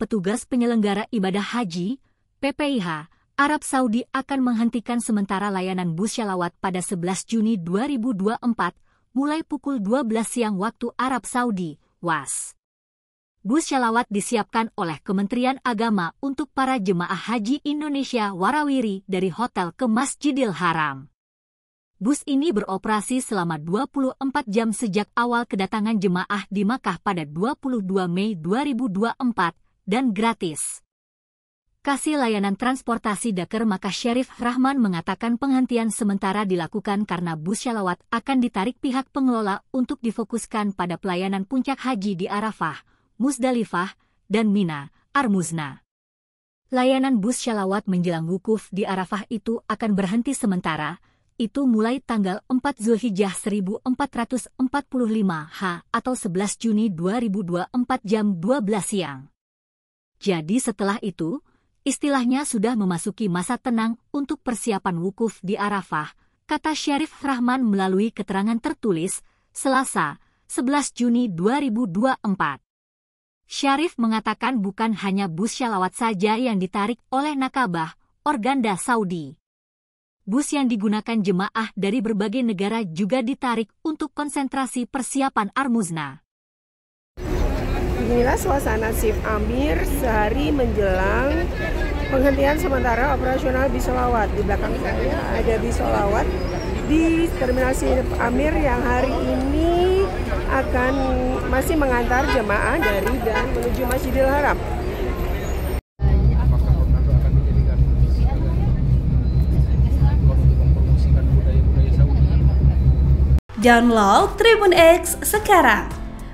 petugas penyelenggara ibadah haji, PPIH, Arab Saudi akan menghentikan sementara layanan bus syalawat pada 11 Juni 2024 mulai pukul 12 siang waktu Arab Saudi, WAS. Bus syalawat disiapkan oleh Kementerian Agama untuk para jemaah haji Indonesia warawiri dari hotel ke Masjidil Haram. Bus ini beroperasi selama 24 jam sejak awal kedatangan jemaah di Makkah pada 22 Mei 2024 dan gratis. Kasih layanan transportasi Daker maka Syarif Rahman mengatakan penghentian sementara dilakukan karena bus syalawat akan ditarik pihak pengelola untuk difokuskan pada pelayanan puncak haji di Arafah, Musdalifah, dan Mina, Armuzna. Layanan bus syalawat menjelang wukuf di Arafah itu akan berhenti sementara, itu mulai tanggal 4 Zulhijjah 1445 H atau 11 Juni 2024 jam 12 siang. Jadi setelah itu, istilahnya sudah memasuki masa tenang untuk persiapan wukuf di Arafah, kata Syarif Rahman melalui keterangan tertulis, Selasa, 11 Juni 2024. Syarif mengatakan bukan hanya bus syalawat saja yang ditarik oleh Nakabah, Organda Saudi. Bus yang digunakan jemaah dari berbagai negara juga ditarik untuk konsentrasi persiapan Armuzna. Inilah suasana Sif Amir sehari menjelang penghentian sementara operasional Bisolawat. Di belakang saya ada Bisolawat di Terminal Sif Amir yang hari ini akan masih mengantar jemaah dari dan menuju Masjidil Haram. Download Tribun X sekarang